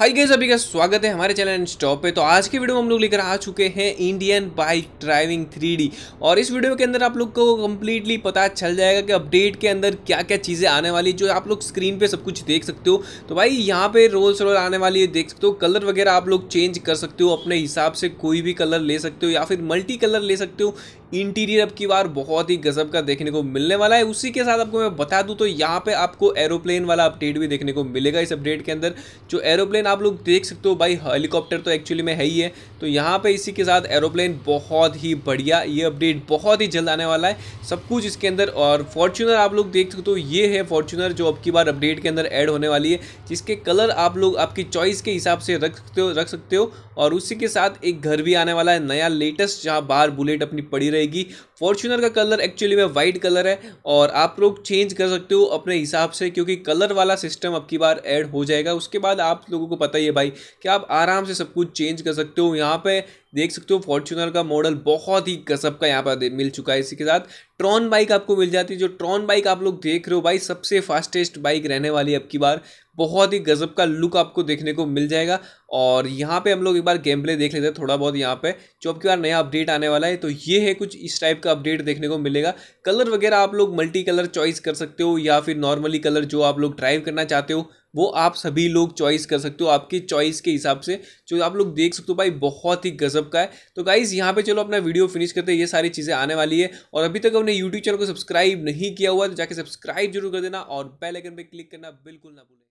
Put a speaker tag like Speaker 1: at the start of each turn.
Speaker 1: high गई सभी का स्वागत है हमारे चैनल स्टॉप पे तो आज की वीडियो में हम लोग लेकर आ चुके हैं इंडियन बाइक ड्राइविंग 3D और इस वीडियो के अंदर आप लोग को कम्प्लीटली पता चल जाएगा कि अपडेट के अंदर क्या क्या चीज़ें आने वाली जो आप लोग स्क्रीन पे सब कुछ देख सकते हो तो भाई यहाँ पे रोल्स रोल आने वाली है देख सकते हो कलर वगैरह आप लोग चेंज कर सकते हो अपने हिसाब से कोई भी कलर ले सकते हो या फिर मल्टी कलर ले सकते हो इंटीरियर अब की बार बहुत ही गजब का देखने को मिलने वाला है उसी के साथ आपको मैं बता दूँ तो यहाँ पर आपको एरोप्लेन वाला अपडेट भी देखने को मिलेगा इस अपडेट के अंदर जो एरोप्लेन आप लोग देख सकते हो भाई हेलीकॉप्टर तो एक्चुअली में है ही है तो यहाँ पे इसी के साथ एरोप्लेन बहुत ही बढ़िया ये अपडेट बहुत ही जल्द आने वाला है सब कुछ इसके अंदर और फॉर्चूनर आप लोग देख सकते हो ये है फॉर्चूनर जो अब की बार अपडेट के अंदर ऐड होने वाली है जिसके कलर आप लोग आपकी चॉइस के हिसाब से रख सकते हो रख सकते हो और उसी के साथ एक घर भी आने वाला है नया लेटेस्ट जहाँ बाहर बुलेट अपनी पड़ी रहेगी फॉर्चूनर का कलर एक्चुअली में वाइट कलर है और आप लोग चेंज कर सकते हो अपने हिसाब से क्योंकि कलर वाला सिस्टम अब की बार ऐड हो जाएगा उसके बाद आप लोगों को पता ही है भाई कि आप आराम से सब कुछ चेंज कर सकते हो यहाँ पे देख सकते हो फॉर्चुनर का मॉडल बहुत ही कसब का यहाँ पर मिल चुका है इसी के साथ ट्रॉन बाइक आपको मिल जाती है जो ट्रॉन बाइक आप लोग देख रहे हो भाई सबसे फास्टेस्ट बाइक रहने वाली है अब की बार बहुत ही गजब का लुक आपको देखने को मिल जाएगा और यहाँ पे हम लोग एक बार गेम प्ले देख लेते हैं थोड़ा बहुत यहाँ पे जो अब की बार नया अपडेट आने वाला है तो ये है कुछ इस टाइप का अपडेट देखने को मिलेगा कलर वगैरह आप लोग मल्टी कलर चॉइस कर सकते हो या फिर नॉर्मली कलर जो आप लोग ड्राइव करना चाहते हो वो आप सभी लोग चॉइस कर सकते हो आपकी चॉइस के हिसाब से जो आप लोग देख सकते हो भाई बहुत ही गजब गजब का है तो गाइज यहाँ पे चलो अपना वीडियो फिनिश करते हैं ये सारी चीज़ें आने वाली है और अभी तक अपने यूट्यूब चैनल को सब्सक्राइब नहीं किया हुआ तो जाके सब्सक्राइब जरूर कर देना और बेलाइकन पर क्लिक करना बिल्कुल ना भूलें